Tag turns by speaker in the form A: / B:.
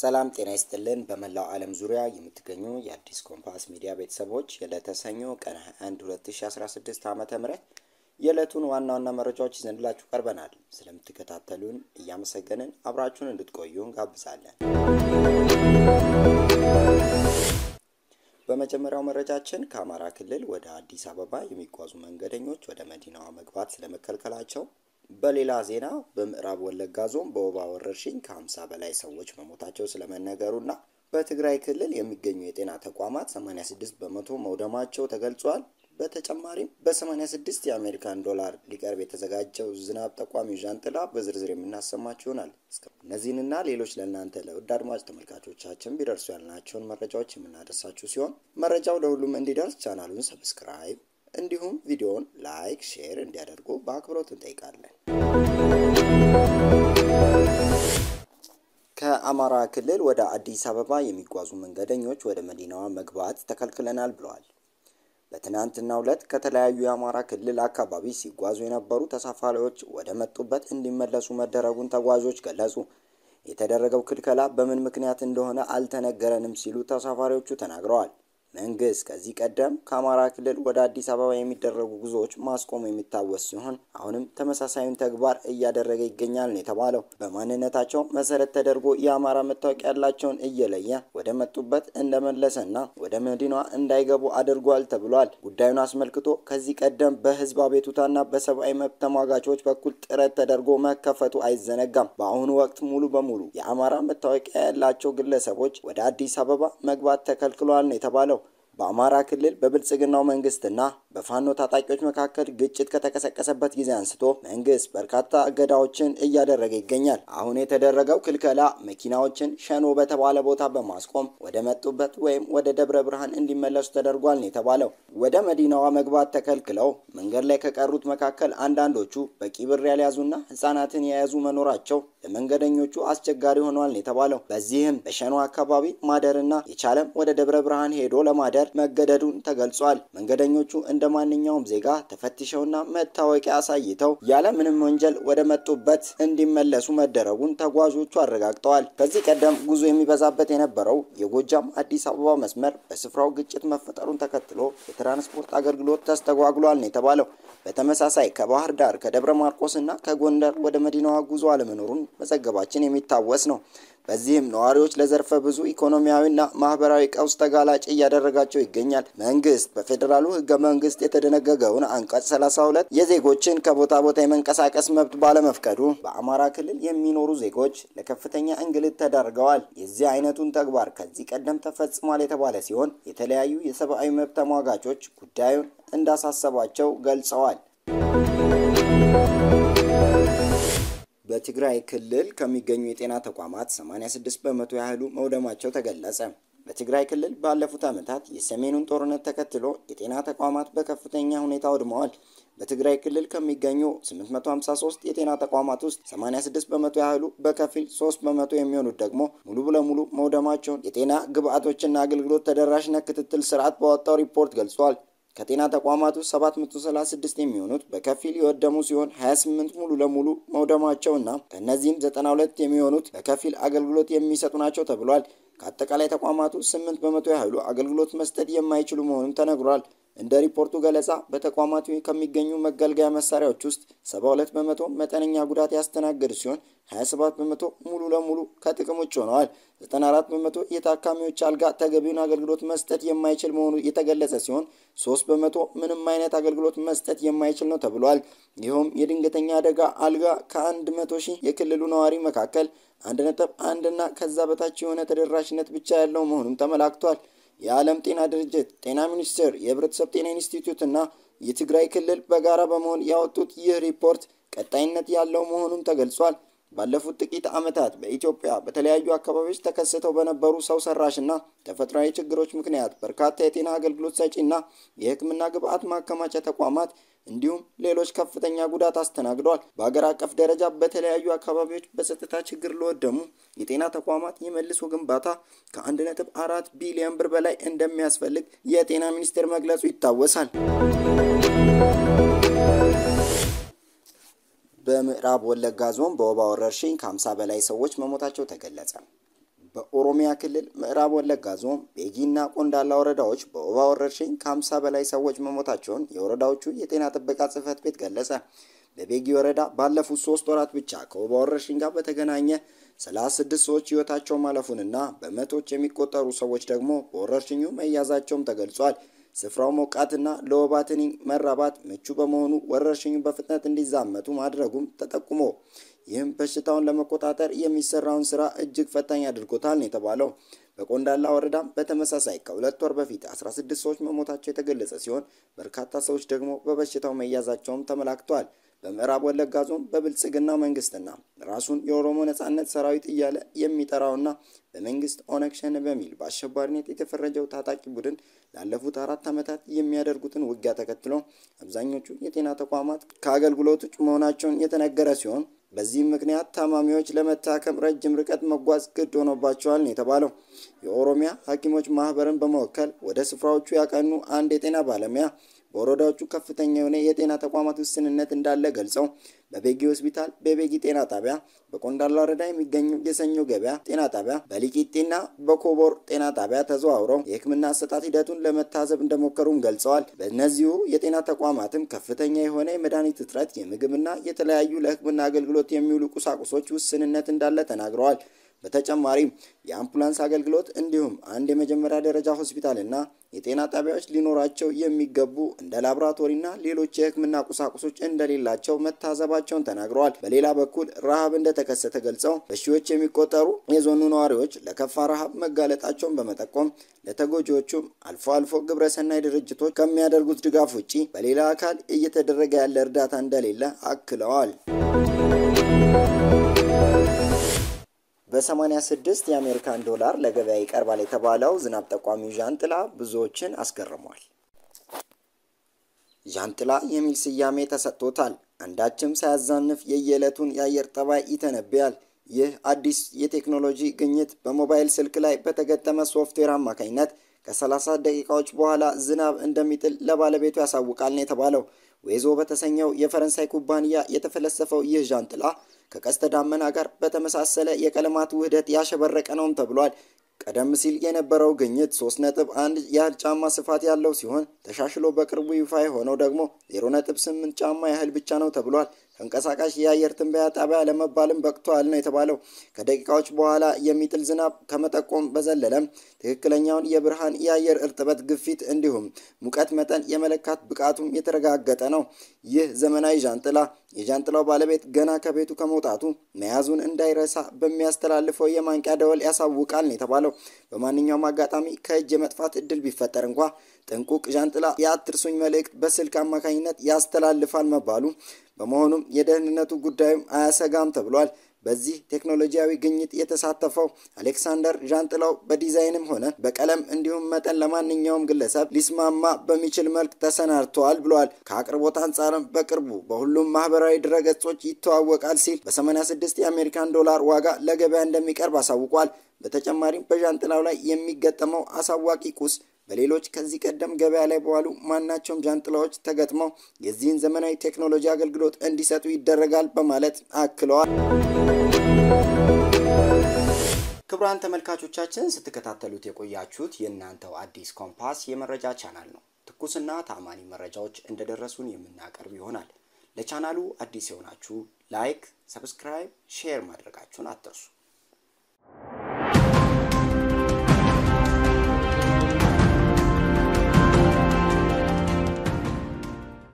A: ሰላም ጤና ይስጥልን። በመላው ዓለም ዙሪያ የምትገኙ የአዲስ ኮምፓስ ሚዲያ ቤተሰቦች የለተሰኞ ቀን 21 2016 ዓ ም የዕለቱን ዋና ዋና መረጃዎች ይዘንላችሁ ቀርበናል። ስለምትከታተሉን እያመሰገንን አብራችሁን እንድትቆዩ እንጋብዛለን። በመጀመሪያው መረጃችን ከአማራ ክልል ወደ አዲስ አበባ የሚጓዙ መንገደኞች ወደ መዲናዋ መግባት ስለመከልከላቸው በሌላ ዜና በምዕራብ ወለጋ ዞን በወባ ወረርሽኝ ከ50 በላይ ሰዎች መሞታቸው ስለመነገሩና በትግራይ ክልል የሚገኙ የጤና ተቋማት 86 በመቶ መውደማቸው ተገልጿል። በተጨማሪም በ86 የአሜሪካን ዶላር ሊቀርብ የተዘጋጀው ዝናብ ጠቋሚ ዣንጥላ በዝርዝር የምናሰማችሁ ይሆናል። እነዚህንና ሌሎች ለእናንተ ለውድ አድማጭ ተመልካቾቻችን ቢደርሱ ያልናቸውን መረጃዎች የምናደርሳችሁ ሲሆን መረጃው ለሁሉም እንዲደርስ ቻናሉን ሰብስክራይብ እንዲሁም ቪዲዮውን ላይክ፣ ሼር እንዲያደርጉ በአክብሮት እንጠይቃለን። ከአማራ ክልል ወደ አዲስ አበባ የሚጓዙ መንገደኞች ወደ መዲናዋ መግባት ተከልክለናል ብለዋል። በትናንትናው ዕለት ከተለያዩ የአማራ ክልል አካባቢ ሲጓዙ የነበሩ ተሳፋሪዎች ወደ መጡበት እንዲመለሱ መደረጉን ተጓዦች ገለጹ። የተደረገው ክልከላ በምን ምክንያት እንደሆነ አልተነገረንም ሲሉ ተሳፋሪዎቹ ተናግረዋል። መንግስት ከዚህ ቀደም ከአማራ ክልል ወደ አዲስ አበባ የሚደረጉ ጉዞዎች ማስቆሙ የሚታወስ ሲሆን አሁንም ተመሳሳዩን ተግባር እያደረገ ይገኛል ነው የተባለው። በማንነታቸው መሰረት ተደርጎ የአማራ መታወቂያ ያላቸውን እየለየ ወደ መጡበት እንደመለሰና ወደ መዲናዋ እንዳይገቡ አድርጓል ተብሏል። ጉዳዩን አስመልክቶ ከዚህ ቀደም በህዝብ አቤቱታና በሰብአዊ መብት ተሟጋቾች በኩል ጥረት ተደርጎ መከፈቱ አይዘነጋም። በአሁኑ ወቅት ሙሉ በሙሉ የአማራ መታወቂያ ያላቸው ግለሰቦች ወደ አዲስ አበባ መግባት ተከልክሏል ነው የተባለው። በአማራ ክልል በብልጽግናው መንግስትና በፋኖ ታጣቂዎች መካከል ግጭት ከተቀሰቀሰበት ጊዜ አንስቶ መንግስት በርካታ እገዳዎችን እያደረገ ይገኛል። አሁን የተደረገው ክልከላ መኪናዎችን ሸኖ በተባለ ቦታ በማስቆም ወደ መጡበት ወይም ወደ ደብረ ብርሃን እንዲመለሱ ተደርጓል ነው የተባለው። ወደ መዲናዋ መግባት ተከልክለው መንገድ ላይ ከቀሩት መካከል አንዳንዶቹ በቂ ብር ያልያዙና ህጻናትን የያዙ መኖራቸው ለመንገደኞቹ አስቸጋሪ ሆኗል ነው የተባለው። በዚህም በሸኖ አካባቢ ማደርና የቻለም ወደ ደብረ ብርሃን ሄዶ ለማደር ለመሄድ መገደዱን ተገልጿል። መንገደኞቹ እንደ ማንኛውም ዜጋ ተፈትሸውና መታወቂያ አሳይተው ያለ ምንም ወንጀል ወደ መጡበት እንዲመለሱ መደረጉን ተጓዦቹ አረጋግጠዋል። ከዚህ ቀደም ጉዞ የሚበዛበት የነበረው የጎጃም አዲስ አበባ መስመር በስፍራው ግጭት መፈጠሩን ተከትሎ የትራንስፖርት አገልግሎት ተስተጓጉሏል ነው የተባለው። በተመሳሳይ ከባህር ዳር ከደብረ ማርቆስ እና ከጎንደር ወደ መዲናዋ ጉዞ አለመኖሩን መዘገባችን የሚታወስ ነው። በዚህም ነዋሪዎች ለዘርፈ ብዙ ኢኮኖሚያዊና ማህበራዊ ቀውስ ተጋላጭ እያደረጋቸው ይገኛል። መንግስት በፌዴራሉ ህገ መንግስት የተደነገገውን አንቀጽ 32 የዜጎችን ከቦታ ቦታ የመንቀሳቀስ መብት ባለመፍቀዱ በአማራ ክልል የሚኖሩ ዜጎች ለከፍተኛ እንግልት ተዳርገዋል። የዚህ አይነቱን ተግባር ከዚህ ቀደም ተፈጽሟል የተባለ ሲሆን የተለያዩ የሰብአዊ መብት ተሟጋቾች ጉዳዩን እንዳሳሰባቸው ገልጸዋል። በትግራይ ክልል ከሚገኙ የጤና ተቋማት 86 በመቶ ያህሉ መውደማቸው ተገለጸ። በትግራይ ክልል ባለፉት ዓመታት የሰሜኑን ጦርነት ተከትሎ የጤና ተቋማት በከፍተኛ ሁኔታ ወድመዋል። በትግራይ ክልል ከሚገኙ 853 የጤና ተቋማት ውስጥ 86 በመቶ ያህሉ በከፊል፣ 3 በመቶ የሚሆኑት ደግሞ ሙሉ ለሙሉ መውደማቸውን የጤና ግብዓቶችና አገልግሎት ተደራሽነት ክትትል ስርዓት በወጣው ሪፖርት ገልጿል። ከጤና ተቋማት ውስጥ 736 የሚሆኑት በከፊል የወደሙ ሲሆን 28 ሙሉ ለሙሉ መውደማቸውና ከእነዚህም 92 የሚሆኑት በከፊል አገልግሎት የሚሰጡ ናቸው ተብሏል። ከአጠቃላይ ተቋማቱ 8 በመቶ ያህሉ አገልግሎት መስጠት የማይችሉ መሆኑን ተነግሯል። እንደ ሪፖርቱ ገለጻ በተቋማቱ ከሚገኙ መገልገያ መሳሪያዎች ውስጥ 72 በመቶ መጠነኛ ጉዳት ያስተናገዱ ሲሆን 27 በመቶ ሙሉ ለሙሉ ከጥቅም ውጭ ሆነዋል። 94 በመቶ የታካሚዎች አልጋ ተገቢውን አገልግሎት መስጠት የማይችል መሆኑ የተገለጸ ሲሆን 3 በመቶ ምንም አይነት አገልግሎት መስጠት የማይችል ነው ተብሏል። ይኸውም የድንገተኛ አደጋ አልጋ ከ100 ሺህ የክልሉ ነዋሪ መካከል 1.1 እና ከዛ በታች የሆነ ተደራሽነት ብቻ ያለው መሆኑም ተመላክቷል። የዓለም ጤና ድርጅት፣ ጤና ሚኒስቴር፣ የህብረተሰብ ጤና ኢንስቲትዩት እና የትግራይ ክልል በጋራ በመሆን ያወጡት ይህ ሪፖርት ቀጣይነት ያለው መሆኑን ተገልጿል። ባለፉት ጥቂት ዓመታት በኢትዮጵያ በተለያዩ አካባቢዎች ተከስተው በነበሩ ሰው ሰራሽና ተፈጥሯዊ ችግሮች ምክንያት በርካታ የጤና አገልግሎት ሰጪና የሕክምና ግብዓት ማከማቻ ተቋማት እንዲሁም ሌሎች ከፍተኛ ጉዳት አስተናግደዋል። በሀገር አቀፍ ደረጃ በተለያዩ አካባቢዎች በጸጥታ ችግር ለወደሙ የጤና ተቋማት የመልሶ ግንባታ ከ1.4 ቢሊዮን ብር በላይ እንደሚያስፈልግ የጤና ሚኒስቴር መግለጹ ይታወሳል። በምዕራብ ወለጋ ዞን በወባ ወረርሽኝ ከ50 በላይ ሰዎች መሞታቸው ተገለጸ። በኦሮሚያ ክልል ምዕራብ ወለጋ ዞን ቤጊና ቆንዳላ ወረዳዎች በወባ ወረርሽኝ ከ50 በላይ ሰዎች መሞታቸውን የወረዳዎቹ የጤና ጥበቃ ጽህፈት ቤት ገለጸ። በቤጊ ወረዳ ባለፉት ሶስት ወራት ብቻ ከወባ ወረርሽኝ ጋር በተገናኘ 36 ሰዎች ህይወታቸው ማለፉንና በመቶዎች የሚቆጠሩ ሰዎች ደግሞ በወረርሽኙ መያዛቸውም ተገልጿል። ስፍራው ሞቃትና ለወባ ትንኝ መራባት ምቹ በመሆኑ ወረርሽኙ በፍጥነት እንዲዛመቱ ማድረጉም ተጠቁሞ ይህም በሽታውን ለመቆጣጠር የሚሰራውን ስራ እጅግ ፈታኝ አድርጎታል ነው የተባለው። በቆንዳላ ወረዳም በተመሳሳይ ከሁለት ወር በፊት 16 ሰዎች መሞታቸው የተገለጸ ሲሆን በርካታ ሰዎች ደግሞ በበሽታው መያዛቸውም ተመላክቷል። በምዕራብ ወለጋ ዞን በብልጽግና መንግስትና ራሱን የኦሮሞ ነጻነት ሰራዊት እያለ የሚጠራውና በመንግስት ኦነግ ሸኔ በሚል በአሸባሪነት የተፈረጀው ታጣቂ ቡድን ላለፉት አራት ዓመታት የሚያደርጉትን ውጊያ ተከትሎ አብዛኞቹ የጤና ተቋማት ከአገልግሎት ውጭ መሆናቸውን የተነገረ ሲሆን በዚህም ምክንያት ታማሚዎች ለመታከም ረጅም ርቀት መጓዝ ግድ ሆኖባቸዋል ነው የተባለው። የኦሮሚያ ሐኪሞች ማህበርን በመወከል ወደ ስፍራዎቹ ያቀኑ አንድ የጤና ባለሙያ በወረዳዎቹ ከፍተኛ የሆነ የጤና ተቋማት ውስንነት እንዳለ ገልጸው በቤጊ ሆስፒታል፣ በቤጊ ጤና ጣቢያ፣ በቆንዳላ ወረዳ የሚገኘው የሰኞ ገበያ ጤና ጣቢያ፣ በሊቂጤና በኮቦር ጤና ጣቢያ ተዘዋውረው የሕክምና አሰጣት ሂደቱን ለመታዘብ እንደሞከሩም ገልጸዋል። በእነዚሁ የጤና ተቋማትም ከፍተኛ የሆነ የመድኃኒት እጥረት፣ የምግብና የተለያዩ ለሕክምና አገልግሎት የሚውሉ ቁሳቁሶች ውስንነት እንዳለ ተናግረዋል። በተጨማሪም የአምቡላንስ አገልግሎት እንዲሁም አንድ የመጀመሪያ ደረጃ ሆስፒታል እና የጤና ጣቢያዎች ሊኖራቸው የሚገቡ እንደ ላብራቶሪ እና ሌሎች የሕክምና ቁሳቁሶች እንደሌላቸው መታዘባቸውን ተናግረዋል። በሌላ በኩል ረሃብ እንደተከሰተ ገልጸው በሺዎች የሚቆጠሩ የዞኑ ነዋሪዎች ለከፋ ረሃብ መጋለጣቸውን በመጠቆም ለተጎጂዎቹም አልፎ አልፎ ግብረሰናይ ድርጅቶች ከሚያደርጉት ድጋፍ ውጪ በሌላ አካል እየተደረገ ያለ እርዳታ እንደሌለ አክለዋል። በ86 የአሜሪካን ዶላር ለገበያ ይቀርባል የተባለው ዝናብ ጠቋሚ ዣንጥላ ብዙዎችን አስገርሟል። ዣንጥላ የሚል ስያሜ ተሰጥቶታል። አንዳችም ሳያዛንፍ የየዕለቱን የአየር ጠባይ ይተነብያል። ይህ አዲስ የቴክኖሎጂ ግኝት በሞባይል ስልክ ላይ በተገጠመ ሶፍትዌር አማካኝነት ከ30 ደቂቃዎች በኋላ ዝናብ እንደሚጥል ለባለቤቱ ያሳውቃል ነው የተባለው። ዌዞ በተሰኘው የፈረንሳይ ኩባንያ የተፈለሰፈው ይህ ዣንጥላ ከቀስተ ዳመና ጋር በተመሳሰለ የቀለማት ውህደት ያሸበረቀ ነውም ተብሏል። ቀደም ሲል የነበረው ግኝት 3.1 ያህል ጫማ ስፋት ያለው ሲሆን ተሻሽሎ በቅርቡ ይፋ የሆነው ደግሞ 0.8 ጫማ ያህል ብቻ ነው ተብሏል። ተንቀሳቃሽ የአየር ትንበያ ጣቢያ ለመባልም በቅቷል ነው የተባለው። ከደቂቃዎች በኋላ የሚጥል ዝናብ ከመጠቆም በዘለለም ትክክለኛውን የብርሃን የአየር እርጥበት ግፊት እንዲሁም ሙቀት መጠን የመለካት ብቃቱም የተረጋገጠ ነው። ይህ ዘመናዊ ዣንጥላ የዣንጥላው ባለቤት ገና ከቤቱ ከመውጣቱ መያዙን እንዳይረሳ በሚያስተላልፈው የማንቂያ ደወል ያሳውቃል ነው የተባለው። በማንኛውም አጋጣሚ ከእጅ የመጥፋት እድል ቢፈጠር እንኳ ጥንቁቅ ዣንጥላ የአትርሱኝ መልእክት በስልክ አማካኝነት ያስተላልፋል መባሉ በመሆኑም የደህንነቱ ጉዳዩም አያሰጋም ተብሏል። በዚህ ቴክኖሎጂያዊ ግኝት የተሳተፈው አሌክሳንደር ዣንጥላው በዲዛይንም ሆነ በቀለም እንዲሁም መጠን ለማንኛውም ግለሰብ ሊስማማ በሚችል መልክ ተሰናድተዋል ብለዋል። ከአቅርቦት አንጻርም በቅርቡ በሁሉም ማህበራዊ ድረገጾች ይተዋወቃል ሲል በ86 የአሜሪካን ዶላር ዋጋ ለገበያ እንደሚቀርብ አሳውቋል። በተጨማሪም በዣንጥላው ላይ የሚገጠመው አሳዋቂ ቁስ በሌሎች ከዚህ ቀደም ገበያ ላይ በዋሉ ማናቸውም ጃንጥላዎች ተገጥመው የዚህን ዘመናዊ ቴክኖሎጂ አገልግሎት እንዲሰጡ ይደረጋል በማለት አክለዋል። ክቡራን ተመልካቾቻችን ስትከታተሉት የቆያችሁት የእናንተው አዲስ ኮምፓስ የመረጃ ቻናል ነው። ትኩስና ታማኒ መረጃዎች እንደደረሱን የምናቀርብ ይሆናል። ለቻናሉ አዲስ የሆናችሁ ላይክ፣ ሰብስክራይብ፣ ሼር ማድረጋችሁን አትርሱ።